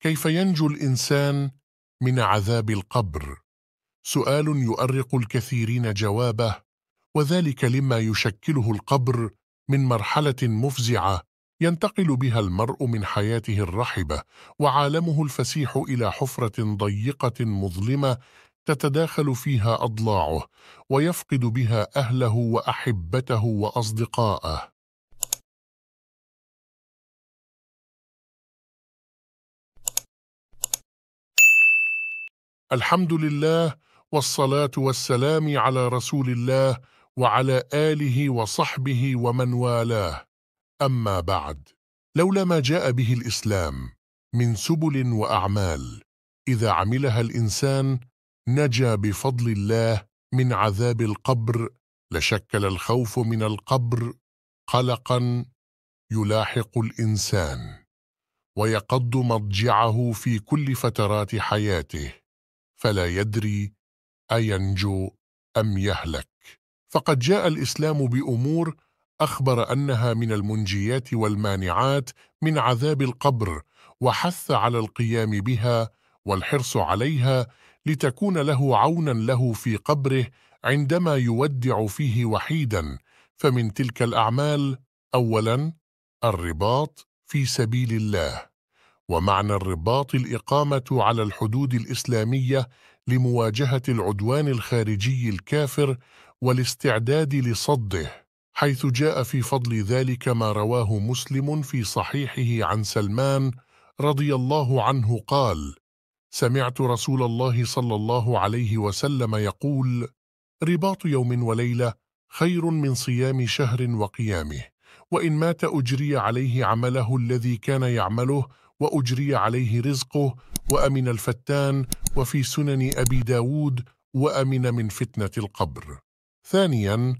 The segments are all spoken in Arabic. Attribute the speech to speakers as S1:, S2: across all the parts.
S1: كيف ينجو الانسان من عذاب القبر سؤال يؤرق الكثيرين جوابه وذلك لما يشكله القبر من مرحله مفزعه ينتقل بها المرء من حياته الرحبه وعالمه الفسيح الى حفره ضيقه مظلمه تتداخل فيها اضلاعه ويفقد بها اهله واحبته واصدقاءه الحمد لله والصلاة والسلام على رسول الله وعلى آله وصحبه ومن والاه أما بعد لولا ما جاء به الإسلام من سبل وأعمال إذا عملها الإنسان نجا بفضل الله من عذاب القبر لشكل الخوف من القبر قلقا يلاحق الإنسان ويقض مضجعه في كل فترات حياته فلا يدري أينجو أم يهلك فقد جاء الإسلام بأمور أخبر أنها من المنجيات والمانعات من عذاب القبر وحث على القيام بها والحرص عليها لتكون له عونا له في قبره عندما يودع فيه وحيدا فمن تلك الأعمال أولا الرباط في سبيل الله ومعنى الرباط الإقامة على الحدود الإسلامية لمواجهة العدوان الخارجي الكافر والاستعداد لصده حيث جاء في فضل ذلك ما رواه مسلم في صحيحه عن سلمان رضي الله عنه قال سمعت رسول الله صلى الله عليه وسلم يقول رباط يوم وليلة خير من صيام شهر وقيامه وإن مات أجري عليه عمله الذي كان يعمله وأجري عليه رزقه وأمن الفتان وفي سنن أبي داود وأمن من فتنة القبر ثانيا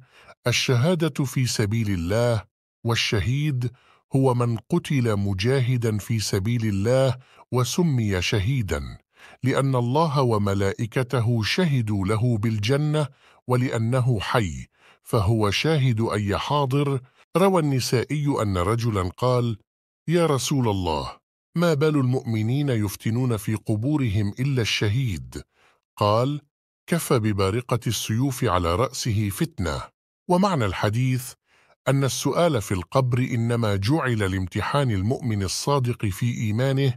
S1: الشهادة في سبيل الله والشهيد هو من قتل مجاهدا في سبيل الله وسمي شهيدا لأن الله وملائكته شهدوا له بالجنة ولأنه حي فهو شاهد أي حاضر روى النسائي أن رجلا قال يا رسول الله ما بال المؤمنين يفتنون في قبورهم إلا الشهيد قال كفى ببارقة السيوف على رأسه فتنة ومعنى الحديث أن السؤال في القبر إنما جعل لامتحان المؤمن الصادق في إيمانه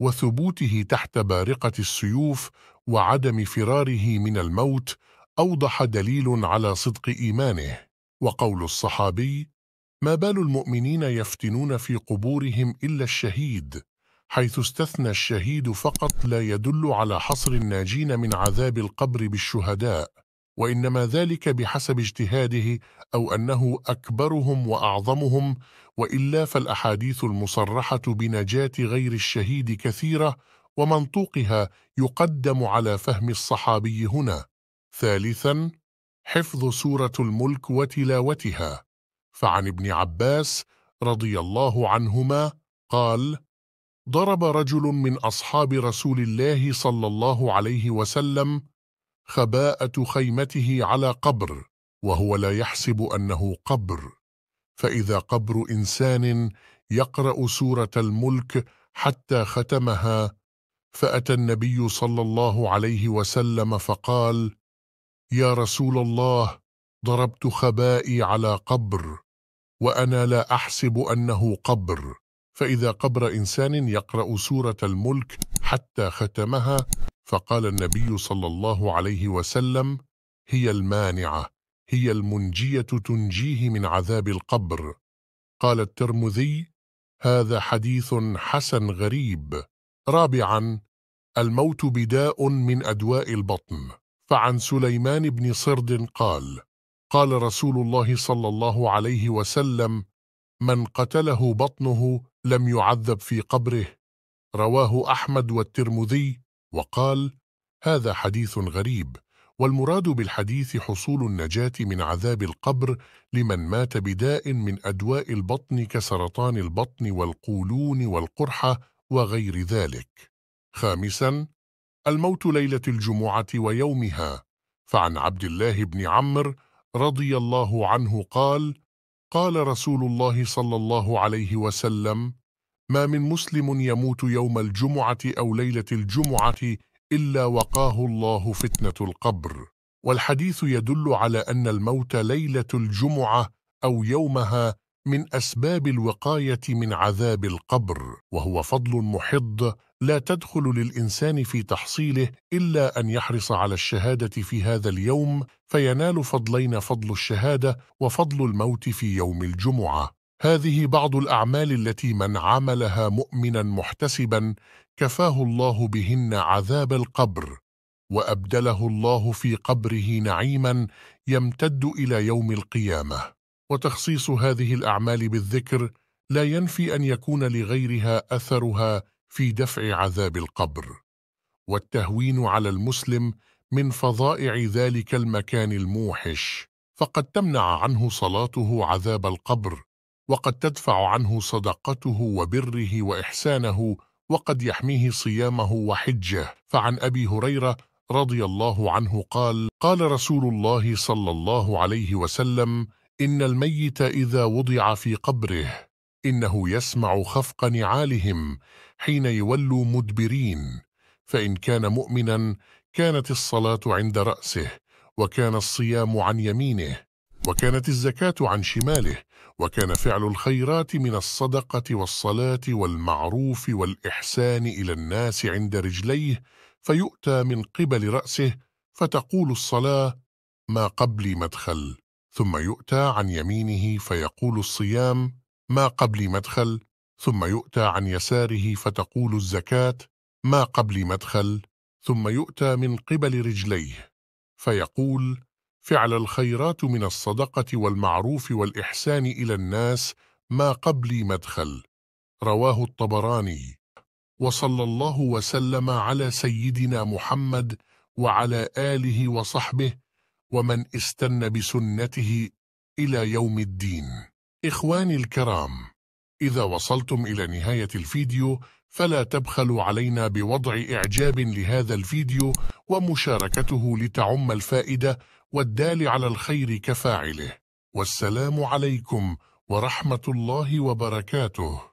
S1: وثبوته تحت بارقة السيوف وعدم فراره من الموت أوضح دليل على صدق إيمانه وقول الصحابي ما بال المؤمنين يفتنون في قبورهم إلا الشهيد حيث استثنى الشهيد فقط لا يدل على حصر الناجين من عذاب القبر بالشهداء وإنما ذلك بحسب اجتهاده أو أنه أكبرهم وأعظمهم وإلا فالأحاديث المصرحة بنجاة غير الشهيد كثيرة ومنطوقها يقدم على فهم الصحابي هنا ثالثا حفظ سورة الملك وتلاوتها فعن ابن عباس رضي الله عنهما قال ضرب رجل من أصحاب رسول الله صلى الله عليه وسلم خباءة خيمته على قبر وهو لا يحسب أنه قبر فإذا قبر إنسان يقرأ سورة الملك حتى ختمها فأتى النبي صلى الله عليه وسلم فقال يا رسول الله ضربت خبائي على قبر وأنا لا أحسب أنه قبر فإذا قبر إنسان يقرأ سورة الملك حتى ختمها فقال النبي صلى الله عليه وسلم هي المانعة هي المنجية تنجيه من عذاب القبر قال الترمذي هذا حديث حسن غريب رابعا الموت بداء من أدواء البطن فعن سليمان بن صرد قال قال رسول الله صلى الله عليه وسلم من قتله بطنه لم يعذب في قبره رواه أحمد والترمذي وقال هذا حديث غريب والمراد بالحديث حصول النجاة من عذاب القبر لمن مات بداء من أدواء البطن كسرطان البطن والقولون والقرحة وغير ذلك خامسا الموت ليلة الجمعة ويومها فعن عبد الله بن عمر رضي الله عنه قال قال رسول الله صلى الله عليه وسلم ما من مسلم يموت يوم الجمعة أو ليلة الجمعة إلا وقاه الله فتنة القبر والحديث يدل على أن الموت ليلة الجمعة أو يومها من أسباب الوقاية من عذاب القبر وهو فضل محض لا تدخل للإنسان في تحصيله إلا أن يحرص على الشهادة في هذا اليوم فينال فضلين فضل الشهادة وفضل الموت في يوم الجمعة هذه بعض الأعمال التي من عملها مؤمنا محتسبا كفاه الله بهن عذاب القبر وأبدله الله في قبره نعيما يمتد إلى يوم القيامة وتخصيص هذه الاعمال بالذكر لا ينفي ان يكون لغيرها اثرها في دفع عذاب القبر والتهوين على المسلم من فظائع ذلك المكان الموحش فقد تمنع عنه صلاته عذاب القبر وقد تدفع عنه صدقته وبره واحسانه وقد يحميه صيامه وحجه فعن ابي هريره رضي الله عنه قال قال رسول الله صلى الله عليه وسلم إن الميت إذا وضع في قبره إنه يسمع خفق نعالهم حين يولوا مدبرين فإن كان مؤمنا كانت الصلاة عند رأسه وكان الصيام عن يمينه وكانت الزكاة عن شماله وكان فعل الخيرات من الصدقة والصلاة والمعروف والإحسان إلى الناس عند رجليه فيؤتى من قبل رأسه فتقول الصلاة ما قبلي مدخل ثم يؤتى عن يمينه فيقول الصيام ما قبل مدخل ثم يؤتى عن يساره فتقول الزكاة ما قبل مدخل ثم يؤتى من قبل رجليه فيقول فعل الخيرات من الصدقة والمعروف والإحسان إلى الناس ما قبل مدخل رواه الطبراني وصلى الله وسلم على سيدنا محمد وعلى آله وصحبه ومن استن بسنته إلى يوم الدين إخواني الكرام إذا وصلتم إلى نهاية الفيديو فلا تبخلوا علينا بوضع إعجاب لهذا الفيديو ومشاركته لتعم الفائدة والدال على الخير كفاعله والسلام عليكم ورحمة الله وبركاته